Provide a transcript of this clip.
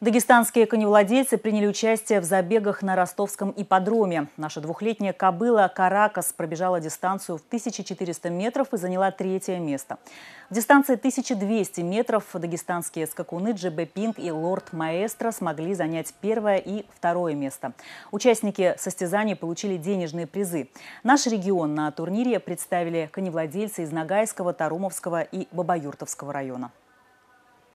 Дагестанские коневладельцы приняли участие в забегах на ростовском ипподроме. Наша двухлетняя кобыла «Каракас» пробежала дистанцию в 1400 метров и заняла третье место. В дистанции 1200 метров дагестанские скакуны Джебе Пинг и Лорд Маэстро смогли занять первое и второе место. Участники состязаний получили денежные призы. Наш регион на турнире представили коневладельцы из Ногайского, Тарумовского и Бабаюртовского района.